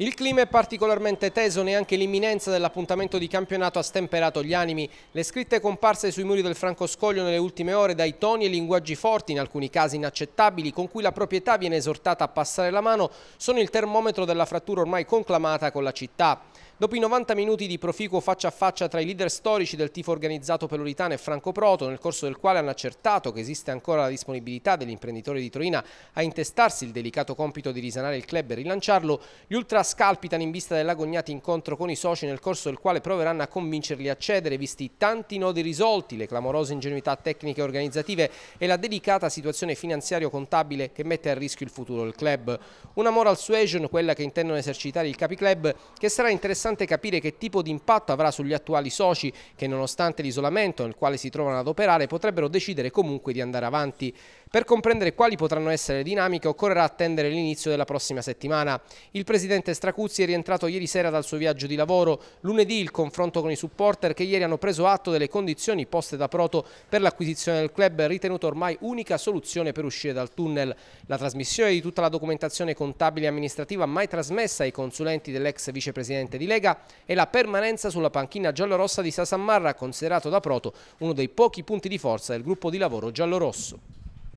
Il clima è particolarmente teso, neanche l'imminenza dell'appuntamento di campionato ha stemperato gli animi. Le scritte comparse sui muri del Francoscoglio nelle ultime ore dai toni e linguaggi forti, in alcuni casi inaccettabili, con cui la proprietà viene esortata a passare la mano, sono il termometro della frattura ormai conclamata con la città. Dopo i 90 minuti di proficuo faccia a faccia tra i leader storici del tifo organizzato Peloritano e Franco Proto, nel corso del quale hanno accertato che esiste ancora la disponibilità dell'imprenditore di Troina a intestarsi il delicato compito di risanare il club e rilanciarlo, gli ultra scalpitano in vista dell'agognati incontro con i soci nel corso del quale proveranno a convincerli a cedere, visti tanti nodi risolti, le clamorose ingenuità tecniche e organizzative e la delicata situazione finanziario-contabile che mette a rischio il futuro del club. Una moral suasion, quella che intendono esercitare il capi club, che sarà interessante interessante capire che tipo di impatto avrà sugli attuali soci che nonostante l'isolamento nel quale si trovano ad operare potrebbero decidere comunque di andare avanti. Per comprendere quali potranno essere le dinamiche occorrerà attendere l'inizio della prossima settimana. Il presidente Stracuzzi è rientrato ieri sera dal suo viaggio di lavoro, lunedì il confronto con i supporter che ieri hanno preso atto delle condizioni poste da Proto per l'acquisizione del club ritenuto ormai unica soluzione per uscire dal tunnel. La trasmissione di tutta la documentazione contabile e amministrativa mai trasmessa ai consulenti dell'ex vicepresidente di Lega Lega è la permanenza sulla panchina giallorossa di Sasamarra, considerato da Proto uno dei pochi punti di forza del gruppo di lavoro giallorosso.